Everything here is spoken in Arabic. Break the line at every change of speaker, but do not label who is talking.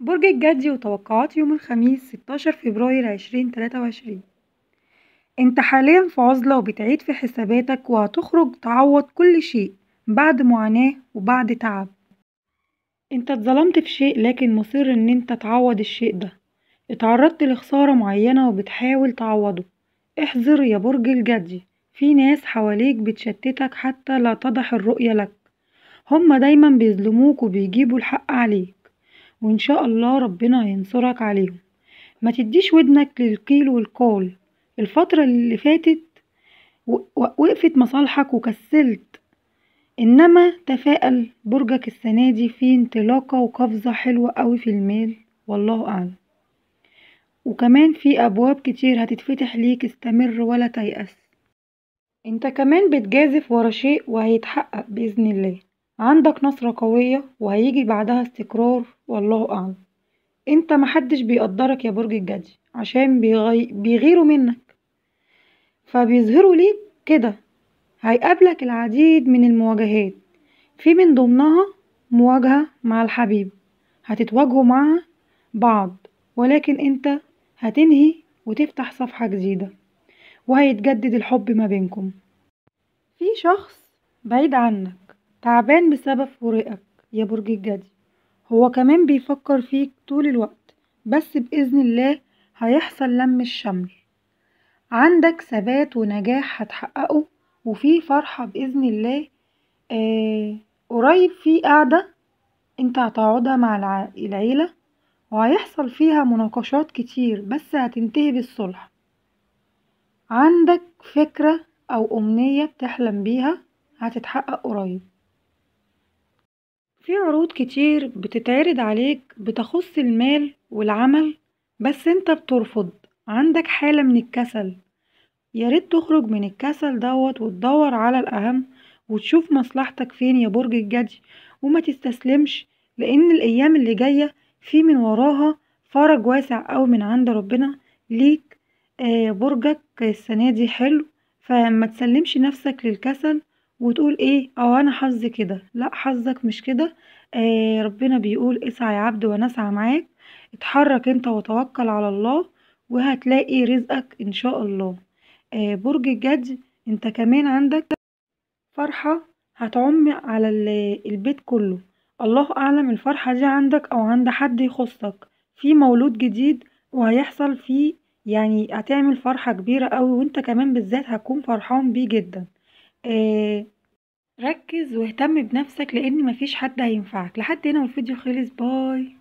برج الجدي وتوقعات يوم الخميس 16 فبراير 2023 انت حاليا في عزلة وبتعيد في حساباتك وهتخرج تعوض كل شيء بعد معاناة وبعد تعب انت اتظلمت في شيء لكن مصر ان انت تعوض الشيء ده اتعرضت لخسارة معينة وبتحاول تعوضه احذر يا برج الجدي في ناس حواليك بتشتتك حتى لا تضح الرؤية لك هما دايما بيظلموك وبيجيبوا الحق عليك وإن شاء الله ربنا ينصرك عليهم ما تديش ودنك للقيل والقال الفترة اللي فاتت وقفت مصالحك وكسلت إنما تفائل برجك السنة دي في انطلاقة وقفزة حلوة قوي في المال والله أعلم وكمان في أبواب كتير هتتفتح ليك استمر ولا تيأس انت كمان بتجازف ورا شيء وهيتحقق بإذن الله عندك نصرة قوية وهيجي بعدها استقرار والله أعلم انت محدش بيقدرك يا برج الجدي عشان بيغي... بيغيروا منك فبيظهروا ليك كده هيقابلك العديد من المواجهات في من ضمنها مواجهة مع الحبيب هتتواجهوا مع بعض ولكن انت هتنهي وتفتح صفحة جديدة وهيتجدد الحب ما بينكم في شخص بعيد عنك تعبان بسبب فراقك يا برج الجدي هو كمان بيفكر فيك طول الوقت بس بإذن الله هيحصل لم الشمل عندك ثبات ونجاح هتحققه وفي فرحة بإذن الله آه قريب في قعدة انت هتقعدها مع العيلة وهيحصل فيها مناقشات كتير بس هتنتهي بالصلح عندك فكرة أو أمنية بتحلم بيها هتتحقق قريب في عروض كتير بتتعرض عليك بتخص المال والعمل بس انت بترفض عندك حالة من الكسل ياريت تخرج من الكسل دوت وتدور على الأهم وتشوف مصلحتك فين يا برج الجدي وما تستسلمش لأن الأيام اللي جاية في من وراها فرج واسع أوي من عند ربنا ليك آه، برجك السنة دي حلو فما تسلمش نفسك للكسل وتقول ايه اه انا حظي كده لا حظك مش كده آه ربنا بيقول اسعى يا عبد ونسعى معاك اتحرك انت وتوكل على الله وهتلاقي رزقك ان شاء الله آه برج الجدي انت كمان عندك فرحة هتعم على البيت كله الله اعلم الفرحة دي عندك او عند حد يخصك في مولود جديد وهيحصل فيه يعني هتعمل فرحة كبيرة أوي وانت كمان بالذات هتكون فرحان بيه جدا آه، ركّز واهتم بنَفْسك لإن مفيش حد هينفعك. لحد هنا والفيديو خلص، باي.